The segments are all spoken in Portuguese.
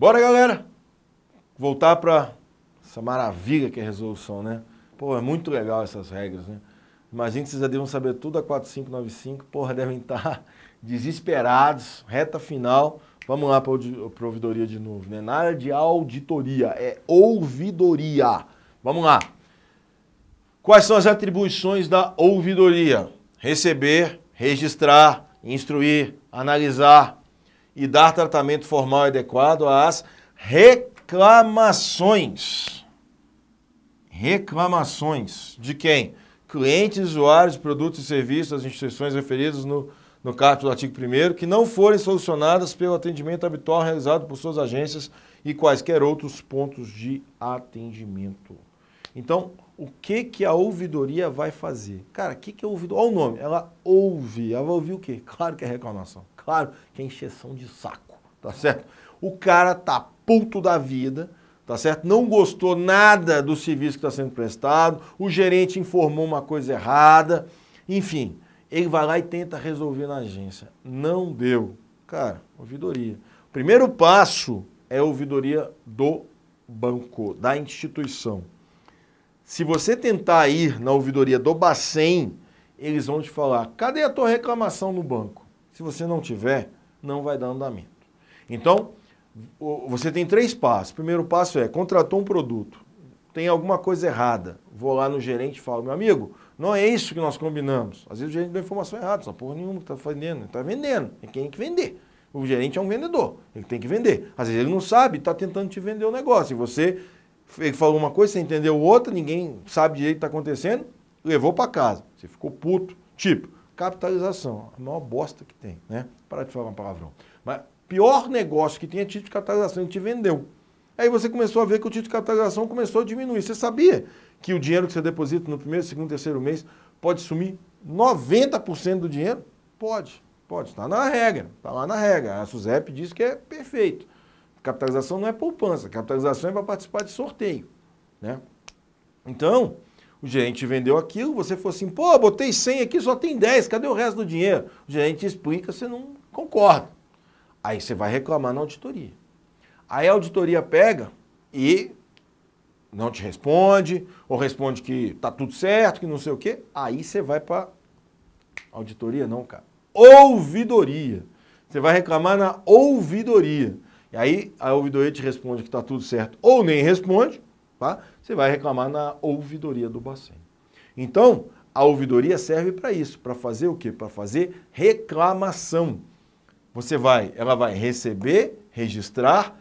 Bora, galera! Voltar para essa maravilha que é resolução, né? Pô, é muito legal essas regras, né? Imagina que vocês já devem saber tudo a 4595, porra, devem estar tá desesperados, reta final. Vamos lá para a providoria de novo, né? Na área de auditoria, é ouvidoria. Vamos lá. Quais são as atribuições da ouvidoria? Receber, registrar, instruir, analisar, e dar tratamento formal adequado às reclamações. Reclamações de quem? Clientes, usuários, produtos e serviços das instituições referidas no, no do artigo 1 que não forem solucionadas pelo atendimento habitual realizado por suas agências e quaisquer outros pontos de atendimento. Então, o que, que a ouvidoria vai fazer? Cara, o que, que a ouvidoria... Olha o nome, ela ouve, ela vai ouvir o quê? Claro que é reclamação claro, que é encheção de saco, tá certo? O cara tá puto da vida, tá certo? Não gostou nada do serviço que está sendo prestado, o gerente informou uma coisa errada, enfim, ele vai lá e tenta resolver na agência. Não deu. Cara, ouvidoria. O primeiro passo é a ouvidoria do banco, da instituição. Se você tentar ir na ouvidoria do Bacen, eles vão te falar: cadê a tua reclamação no banco? Se você não tiver, não vai dar andamento. Então, você tem três passos. O primeiro passo é, contratou um produto, tem alguma coisa errada. Vou lá no gerente e falo, meu amigo, não é isso que nós combinamos. Às vezes o gerente dá informação errada, só porra nenhuma que está vendendo. Está vendendo, é quem tem é que vender. O gerente é um vendedor, ele tem que vender. Às vezes ele não sabe, está tentando te vender o negócio. E você ele falou uma coisa, você entendeu outra, ninguém sabe direito o que está acontecendo, levou para casa. Você ficou puto. Tipo, capitalização. A maior bosta que tem, né? Para de falar um palavrão. Mas pior negócio que tinha é título de capitalização, a gente vendeu. Aí você começou a ver que o título de capitalização começou a diminuir. Você sabia que o dinheiro que você deposita no primeiro, segundo, terceiro mês pode sumir 90% do dinheiro? Pode, pode. Está na regra, está lá na regra. A SUSEP diz que é perfeito. Capitalização não é poupança, capitalização é para participar de sorteio. Né? Então, o gerente vendeu aquilo, você falou assim, pô, botei 100 aqui, só tem 10, cadê o resto do dinheiro? O gerente explica, você não concorda. Aí você vai reclamar na auditoria. Aí a auditoria pega e não te responde, ou responde que tá tudo certo, que não sei o quê. Aí você vai para auditoria não, cara. Ouvidoria. Você vai reclamar na ouvidoria. E aí a ouvidoria te responde que tá tudo certo ou nem responde, Tá? Você vai reclamar na ouvidoria do Bacen. Então, a ouvidoria serve para isso, para fazer o quê? Para fazer reclamação. Você vai, ela vai receber, registrar,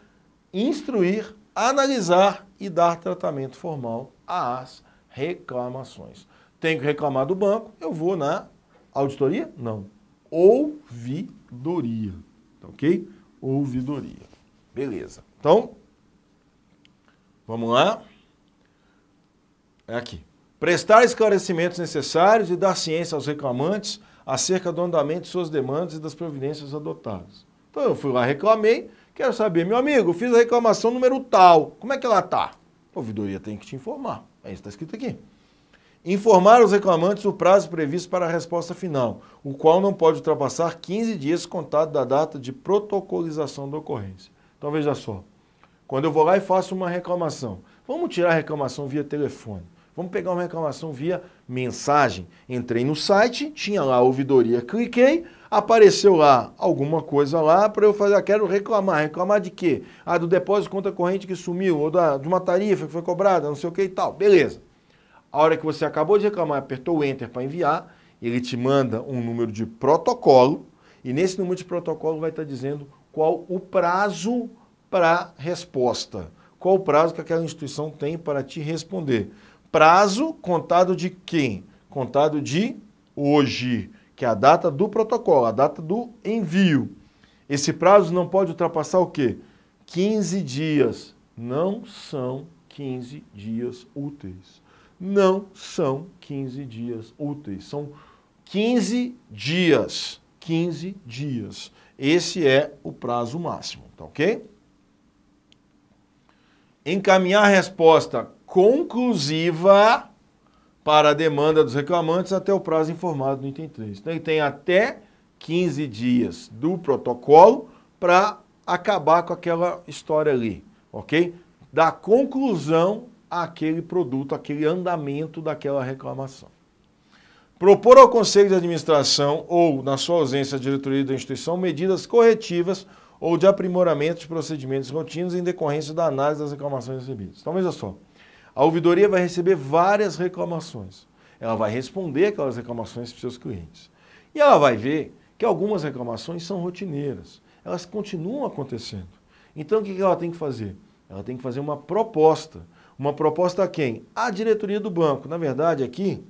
instruir, analisar e dar tratamento formal às reclamações. Tenho que reclamar do banco, eu vou na auditoria? Não. Ouvidoria. Tá ok? Ouvidoria. Beleza. Então, Vamos lá? É aqui. Prestar esclarecimentos necessários e dar ciência aos reclamantes acerca do andamento de suas demandas e das providências adotadas. Então eu fui lá, reclamei, quero saber, meu amigo, fiz a reclamação número tal, como é que ela está? A ouvidoria tem que te informar, é isso que está escrito aqui. Informar os reclamantes o prazo previsto para a resposta final, o qual não pode ultrapassar 15 dias contado da data de protocolização da ocorrência. Então veja só, quando eu vou lá e faço uma reclamação, vamos tirar a reclamação via telefone. Vamos pegar uma reclamação via mensagem. Entrei no site, tinha lá a ouvidoria, cliquei, apareceu lá alguma coisa lá para eu fazer, ah, quero reclamar. Reclamar de quê? Ah, do depósito conta corrente que sumiu, ou da, de uma tarifa que foi cobrada, não sei o que e tal. Beleza. A hora que você acabou de reclamar, apertou o Enter para enviar, ele te manda um número de protocolo, e nesse número de protocolo vai estar dizendo qual o prazo para resposta. Qual o prazo que aquela instituição tem para te responder? Prazo contado de quem? Contado de hoje, que é a data do protocolo, a data do envio. Esse prazo não pode ultrapassar o quê? 15 dias. Não são 15 dias úteis. Não são 15 dias úteis. São 15 dias. 15 dias. Esse é o prazo máximo, tá ok? encaminhar a resposta conclusiva para a demanda dos reclamantes até o prazo informado no item 3. Então, ele tem até 15 dias do protocolo para acabar com aquela história ali, ok? Da conclusão àquele produto, aquele andamento daquela reclamação. Propor ao Conselho de Administração ou, na sua ausência, à diretoria da instituição, medidas corretivas ou de aprimoramento de procedimentos rotinos em decorrência da análise das reclamações recebidas. Então, veja só, a ouvidoria vai receber várias reclamações. Ela vai responder aquelas reclamações para seus clientes. E ela vai ver que algumas reclamações são rotineiras, elas continuam acontecendo. Então, o que ela tem que fazer? Ela tem que fazer uma proposta. Uma proposta a quem? A diretoria do banco. Na verdade, aqui,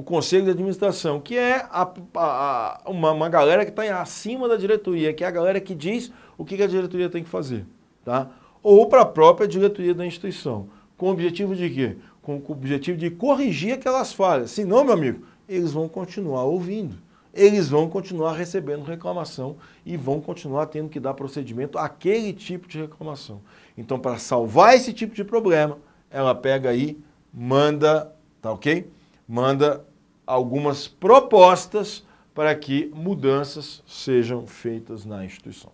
o conselho de administração, que é a, a, uma, uma galera que está acima da diretoria, que é a galera que diz o que, que a diretoria tem que fazer, tá? ou para a própria diretoria da instituição. Com o objetivo de quê? Com o objetivo de corrigir aquelas falhas. Se não, meu amigo, eles vão continuar ouvindo. Eles vão continuar recebendo reclamação e vão continuar tendo que dar procedimento àquele tipo de reclamação. Então, para salvar esse tipo de problema, ela pega aí, manda, tá ok? Manda algumas propostas para que mudanças sejam feitas na instituição.